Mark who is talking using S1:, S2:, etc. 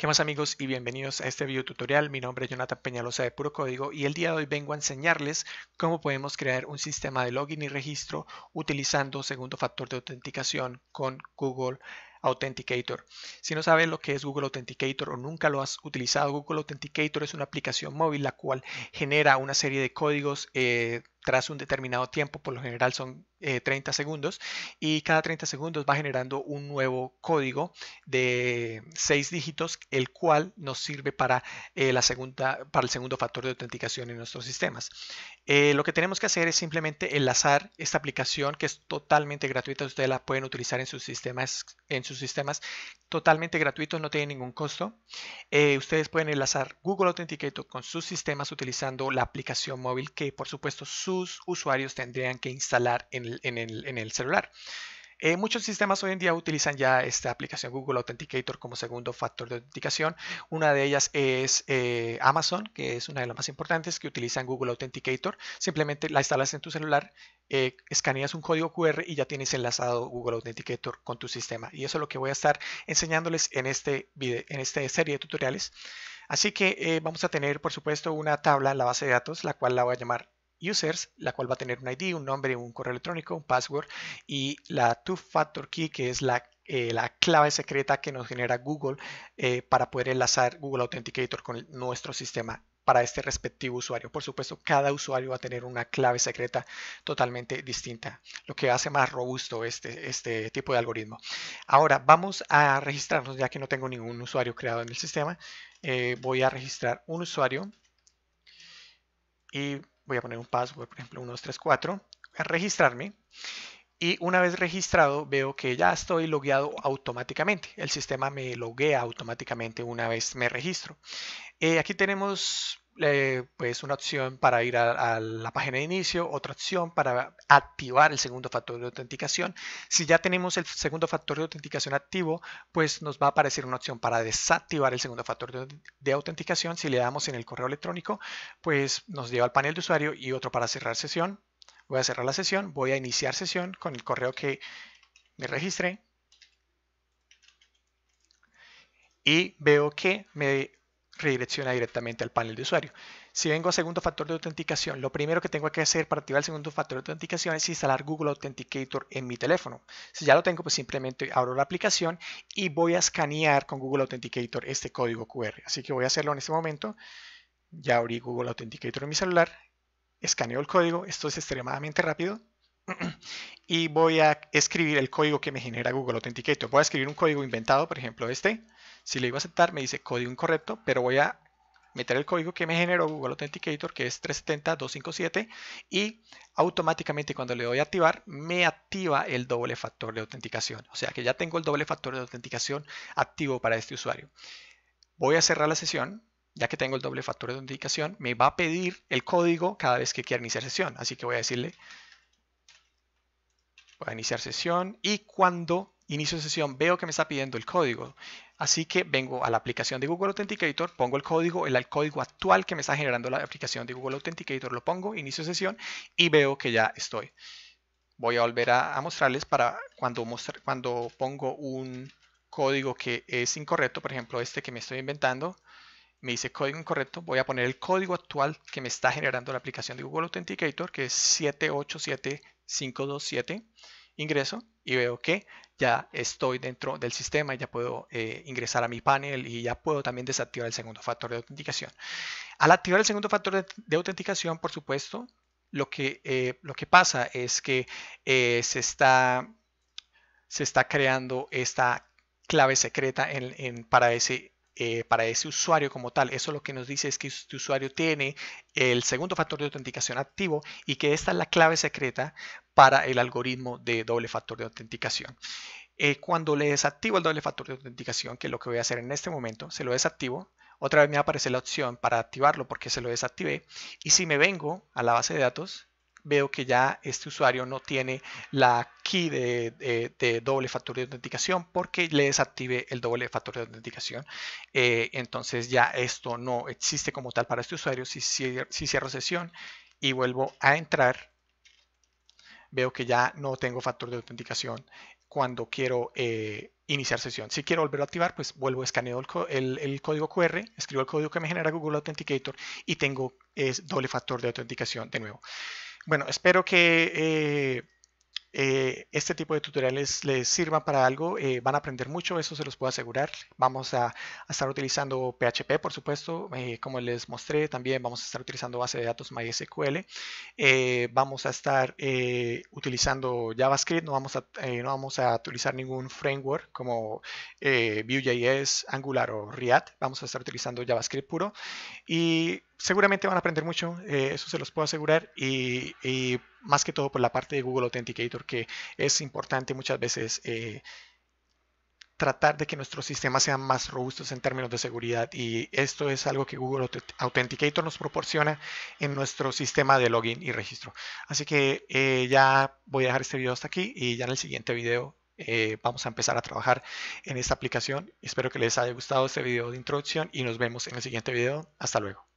S1: ¿Qué más amigos y bienvenidos a este video tutorial? Mi nombre es Jonathan Peñalosa de Puro Código y el día de hoy vengo a enseñarles cómo podemos crear un sistema de login y registro utilizando segundo factor de autenticación con Google Authenticator. Si no sabes lo que es Google Authenticator o nunca lo has utilizado, Google Authenticator es una aplicación móvil la cual genera una serie de códigos eh, tras un determinado tiempo, por lo general son 30 eh, segundos, y cada 30 segundos va generando un nuevo código de 6 dígitos, el cual nos sirve para, eh, la segunda, para el segundo factor de autenticación en nuestros sistemas. lo que tenemos que hacer es simplemente enlazar esta aplicación que es totalmente gratuita, ustedes la pueden utilizar en sus sistemas, en sus sistemas totalmente gratuito no tiene ningún costo. Eh, ustedes pueden enlazar Google Authenticator con sus sistemas utilizando la aplicación móvil que por supuesto sus usuarios tendrían que instalar en en el celular. Eh, muchos sistemas hoy en día utilizan ya esta aplicación Google Authenticator como segundo factor de autenticación. Una de ellas es eh, Amazon, que es una de las más importantes, que utilizan Google Authenticator. Simplemente la instalas en tu celular, eh, escaneas un código QR y ya tienes enlazado Google Authenticator con tu sistema. Y eso es lo que voy a estar enseñándoles en, este video, en esta serie de tutoriales. Así que vamos a tener, por supuesto, una tabla, en la base de datos, la cual la voy a llamar users, la cual va a tener un ID, un nombre, un correo electrónico, un password y la two-factor key, que es la, eh, clave secreta que nos genera Google eh, para poder enlazar Google Authenticator con nuestro sistema para este respectivo usuario. Por supuesto, cada usuario va a tener una clave secreta totalmente distinta, lo que hace más robusto este, este tipo de algoritmo. Ahora vamos a registrarnos, ya que no tengo ningún usuario creado en el sistema. Eh, voy a registrar un usuario y voy a poner un password, por ejemplo, 1234, voy a registrarme y una vez registrado veo que ya estoy logueado automáticamente. El sistema me loguea automáticamente una vez me registro. Eh, aquí tenemos eh, pues una opción para ir a, la página de inicio, otra opción para activar el segundo factor de autenticación. Si ya tenemos el segundo factor de autenticación activo, pues nos va a aparecer una opción para desactivar el segundo factor de, de autenticación. Si le damos en el correo electrónico, pues nos lleva al panel de usuario y otro para cerrar sesión. Voy a cerrar la sesión, voy a iniciar sesión con el correo que me registré. Y veo que me redirecciona directamente al panel de usuario. Si vengo a segundo factor de autenticación, lo primero que tengo que hacer para activar el segundo factor de autenticación es instalar Google Authenticator en mi teléfono. Si ya lo tengo, pues simplemente abro la aplicación y voy a escanear con Google Authenticator este código QR. Así que voy a hacerlo en este momento. Ya abrí Google Authenticator en mi celular, escaneo el código, esto es extremadamente rápido y voy a escribir el código que me genera Google Authenticator. Voy a escribir un código inventado, por ejemplo este. Si le digo aceptar, me dice código incorrecto, pero voy a meter el código que me generó Google Authenticator, que es 370-257, y automáticamente cuando le doy a activar, me activa el doble factor de autenticación. O sea que ya tengo el doble factor de autenticación activo para este usuario. Voy a cerrar la sesión, ya que tengo el doble factor de autenticación, me va a pedir el código cada vez que quiera iniciar sesión. Así que voy a decirle Voy a iniciar sesión y cuando inicio sesión veo que me está pidiendo el código. Así que vengo a la aplicación de Google Authenticator, pongo el código, el, código actual que me está generando la aplicación de Google Authenticator, lo pongo, inicio sesión y veo que ya estoy. Voy a volver a, mostrarles para cuando, cuando pongo un código que es incorrecto, por ejemplo este que me estoy inventando, me dice código incorrecto, voy a poner el código actual que me está generando la aplicación de Google Authenticator, que es 787527, ingreso y veo que ya estoy dentro del sistema y ya puedo eh, ingresar a mi panel y ya puedo también desactivar el segundo factor de autenticación. Al activar el segundo factor de, autenticación, por supuesto, lo que, eh, lo que pasa es que eh, se, está, se está creando esta clave secreta en, para ese eh, para ese usuario como tal. Eso lo que nos dice es que este usuario tiene el segundo factor de autenticación activo y que esta es la clave secreta para el algoritmo de doble factor de autenticación. Eh, cuando le desactivo el doble factor de autenticación, que es lo que voy a hacer en este momento, se lo desactivo, otra vez me aparece la opción para activarlo porque se lo desactivé. Y si me vengo a la base de datos, veo que ya este usuario no tiene la key de, doble factor de autenticación porque le desactive el doble factor de autenticación. Eh, entonces ya esto no existe como tal para este usuario. Si, cierro sesión y vuelvo a entrar, veo que ya no tengo factor de autenticación cuando quiero eh, iniciar sesión. Si quiero volver a activar, pues vuelvo, a escanear el, código QR, escribo el código que me genera Google Authenticator y tengo doble factor de autenticación de nuevo. Bueno, espero que eh, eh, este tipo de tutoriales les sirva para algo. Eh, van a aprender mucho, eso se los puedo asegurar. Vamos a, estar utilizando PHP, por supuesto. como les mostré, también vamos a estar utilizando base de datos MySQL. vamos a estar utilizando JavaScript. No vamos, a, no vamos a utilizar ningún framework como Vue.js, Angular o React. Vamos a estar utilizando JavaScript puro. Y seguramente van a aprender mucho, eh, eso se los puedo asegurar, y, más que todo por la parte de Google Authenticator, que es importante muchas veces eh, tratar de que nuestros sistemas sean más robustos en términos de seguridad, y esto es algo que Google Authenticator nos proporciona en nuestro sistema de login y registro. Así que eh, ya voy a dejar este video hasta aquí, y ya en el siguiente video vamos a empezar a trabajar en esta aplicación. Espero que les haya gustado este video de introducción y nos vemos en el siguiente video. Hasta luego.